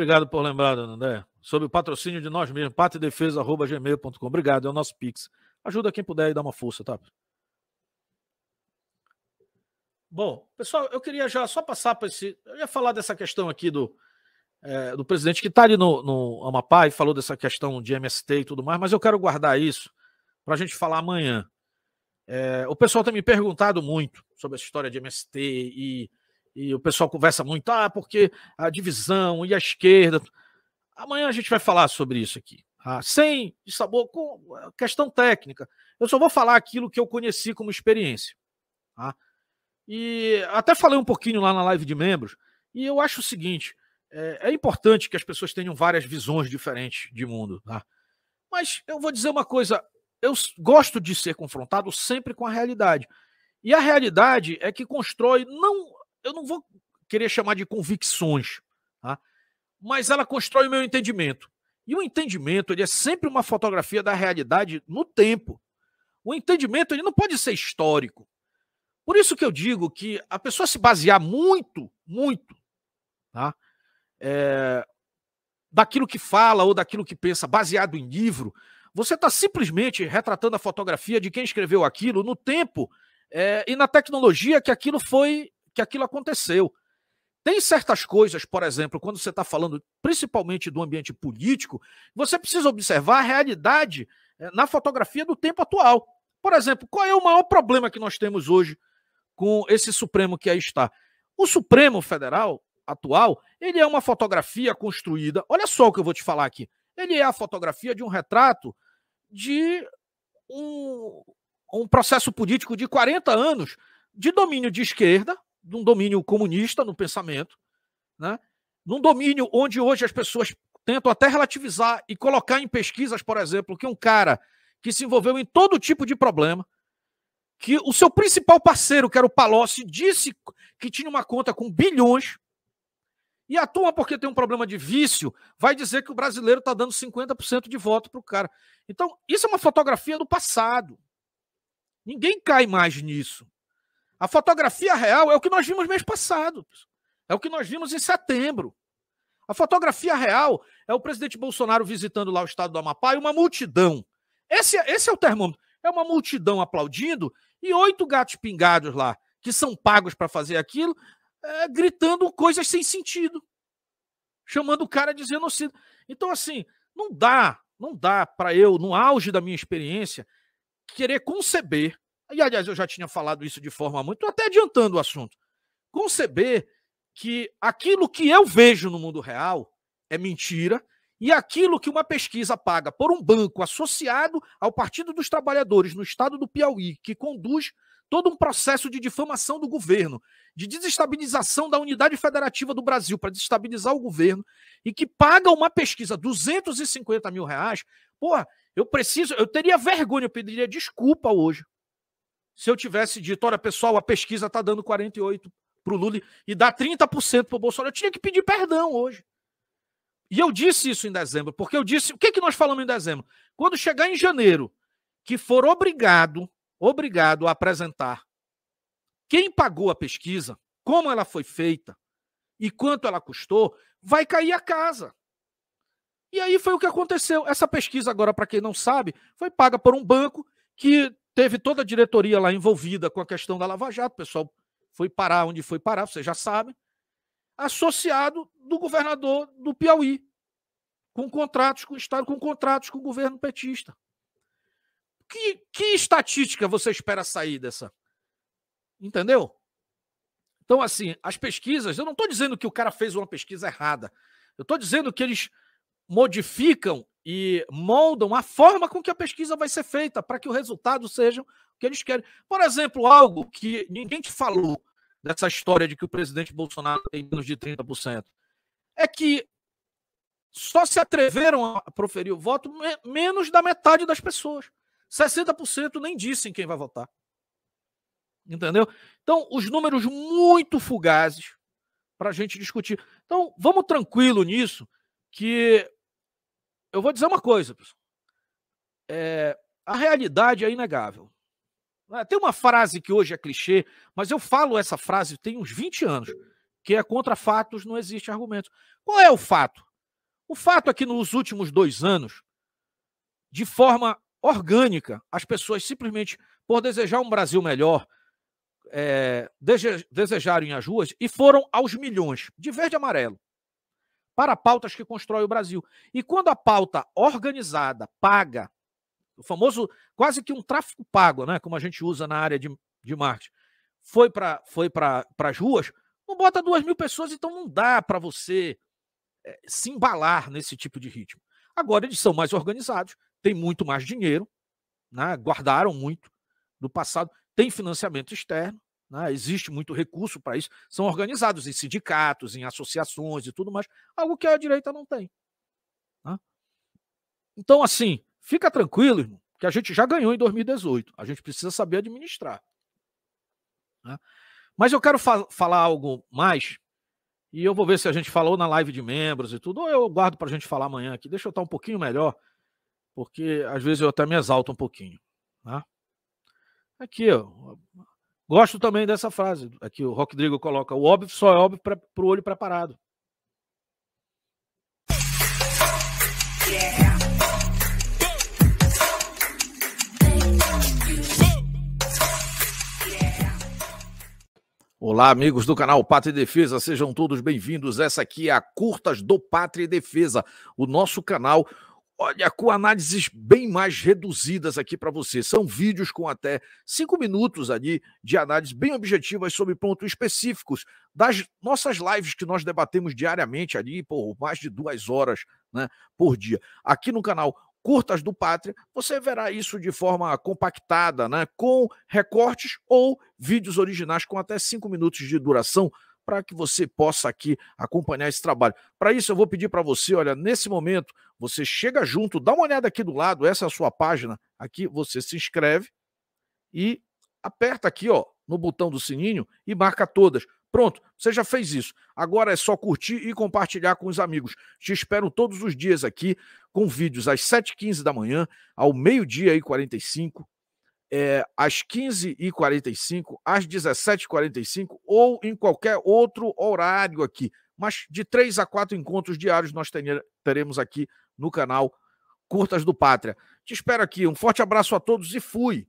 Obrigado por lembrar, dona André. Sobre o patrocínio de nós mesmos, patedefesa.gmail.com. Obrigado, é o nosso Pix. Ajuda quem puder e dá uma força, tá? Bom, pessoal, eu queria já só passar para esse. Eu ia falar dessa questão aqui do, é, do presidente que está ali no, no Amapá e falou dessa questão de MST e tudo mais, mas eu quero guardar isso para a gente falar amanhã. É, o pessoal tem me perguntado muito sobre essa história de MST e e o pessoal conversa muito, ah, porque a divisão e a esquerda. Amanhã a gente vai falar sobre isso aqui. Ah, sem sabor, com eh, questão técnica. Eu só vou falar aquilo que eu conheci como experiência. Tá? E até falei um pouquinho lá na live de membros, e eu acho o seguinte: é, é importante que as pessoas tenham várias visões diferentes de mundo. Tá? Mas eu vou dizer uma coisa: eu gosto de ser confrontado sempre com a realidade. E a realidade é que constrói não eu não vou querer chamar de convicções, tá? mas ela constrói o meu entendimento. E o entendimento ele é sempre uma fotografia da realidade no tempo. O entendimento ele não pode ser histórico. Por isso que eu digo que a pessoa se basear muito, muito, tá? É, daquilo que fala ou daquilo que pensa, baseado em livro, você está simplesmente retratando a fotografia de quem escreveu aquilo no tempo é, e na tecnologia que aquilo foi que aquilo aconteceu. Tem certas coisas, por exemplo, quando você está falando principalmente do ambiente político, você precisa observar a realidade eh, na fotografia do tempo atual. Por exemplo, qual é o maior problema que nós temos hoje com esse Supremo que aí está? O Supremo Federal atual, ele é uma fotografia construída. Olha só o que eu vou te falar aqui. Ele é a fotografia de um retrato de um, um processo político de 40 anos de domínio de esquerda, num domínio comunista no pensamento, né? num domínio onde hoje as pessoas tentam até relativizar e colocar em pesquisas, por exemplo, que um cara que se envolveu em todo tipo de problema, que o seu principal parceiro, que era o Palocci, disse que tinha uma conta com bilhões, e a turma, porque tem um problema de vício, vai dizer que o brasileiro está dando 50% de voto para o cara. Então, isso é uma fotografia do passado. Ninguém cai mais nisso. A fotografia real é o que nós vimos mês passado. É o que nós vimos em setembro. A fotografia real é o presidente Bolsonaro visitando lá o estado do Amapá e uma multidão. Esse, é, esse é o termômetro. É uma multidão aplaudindo e oito gatos pingados lá, que são pagos para fazer aquilo, é, gritando coisas sem sentido. Chamando o cara de genocida. Então, assim, não dá, não dá para eu, no auge da minha experiência, querer conceber e, aliás, eu já tinha falado isso de forma muito, até adiantando o assunto. Conceber que aquilo que eu vejo no mundo real é mentira e aquilo que uma pesquisa paga por um banco associado ao Partido dos Trabalhadores no estado do Piauí, que conduz todo um processo de difamação do governo, de desestabilização da unidade federativa do Brasil para desestabilizar o governo e que paga uma pesquisa 250 mil reais, porra, eu preciso, eu teria vergonha, eu pediria desculpa hoje se eu tivesse dito, olha, pessoal, a pesquisa está dando 48% para o Lula e dá 30% para o Bolsonaro. Eu tinha que pedir perdão hoje. E eu disse isso em dezembro, porque eu disse. O que, que nós falamos em dezembro? Quando chegar em janeiro, que for obrigado, obrigado a apresentar quem pagou a pesquisa, como ela foi feita e quanto ela custou, vai cair a casa. E aí foi o que aconteceu. Essa pesquisa, agora, para quem não sabe, foi paga por um banco que Teve toda a diretoria lá envolvida com a questão da Lava Jato, o pessoal foi parar onde foi parar, vocês já sabem. Associado do governador do Piauí, com contratos com o Estado, com contratos com o governo petista. Que, que estatística você espera sair dessa? Entendeu? Então, assim, as pesquisas, eu não estou dizendo que o cara fez uma pesquisa errada. Eu estou dizendo que eles modificam e moldam a forma com que a pesquisa vai ser feita para que o resultado seja o que eles querem. Por exemplo, algo que ninguém te falou dessa história de que o presidente Bolsonaro tem menos de 30%, é que só se atreveram a proferir o voto menos da metade das pessoas. 60% nem dissem quem vai votar. Entendeu? Então, os números muito fugazes para a gente discutir. Então, vamos tranquilo nisso, que eu vou dizer uma coisa, pessoal. É, a realidade é inegável. Né, tem uma frase que hoje é clichê, mas eu falo essa frase tem uns 20 anos, que é contra fatos não existe argumento. Qual é o fato? O fato é que nos últimos dois anos, de forma orgânica, as pessoas simplesmente por desejar um Brasil melhor, é, eh, desejaram ir às ruas e foram aos milhões, de verde e amarelo para pautas que constrói o Brasil. E quando a pauta organizada, paga, o famoso quase que um tráfico pago, né, como a gente usa na área de, de marketing, foi para foi pra, as ruas, não bota duas mil pessoas, então não dá para você é, se embalar nesse tipo de ritmo. Agora eles são mais organizados, têm muito mais dinheiro, né, guardaram muito do passado, tem financiamento externo, né? Existe muito recurso para isso, são organizados em sindicatos, em associações e tudo mais, algo que a direita não tem. Né? Então, assim, fica tranquilo, irmão, que a gente já ganhou em 2018, a gente precisa saber administrar. Né? Mas eu quero fa falar algo mais, e eu vou ver se a gente falou na live de membros e tudo, ou eu guardo para a gente falar amanhã aqui. Deixa eu estar um pouquinho melhor, porque às vezes eu até me exalto um pouquinho. Né? Aqui, ó, Gosto também dessa frase aqui, o Rodrigo coloca: o óbvio só é óbvio para o olho preparado. Olá, amigos do canal Pátria e Defesa, sejam todos bem-vindos. Essa aqui é a Curtas do Pátria e Defesa, o nosso canal Olha, com análises bem mais reduzidas aqui para você. São vídeos com até cinco minutos ali de análise bem objetivas sobre pontos específicos das nossas lives que nós debatemos diariamente ali por mais de duas horas né, por dia. Aqui no canal Curtas do Pátria, você verá isso de forma compactada, né, com recortes ou vídeos originais com até cinco minutos de duração para que você possa aqui acompanhar esse trabalho. Para isso, eu vou pedir para você, olha, nesse momento, você chega junto, dá uma olhada aqui do lado, essa é a sua página, aqui você se inscreve e aperta aqui, ó, no botão do sininho e marca todas. Pronto, você já fez isso. Agora é só curtir e compartilhar com os amigos. Te espero todos os dias aqui com vídeos às 7h15 da manhã, ao meio-dia e 45, é, às 15h45, às 17h45 ou em qualquer outro horário aqui. Mas de três a quatro encontros diários nós teremos aqui no canal Curtas do Pátria. Te espero aqui. Um forte abraço a todos e fui!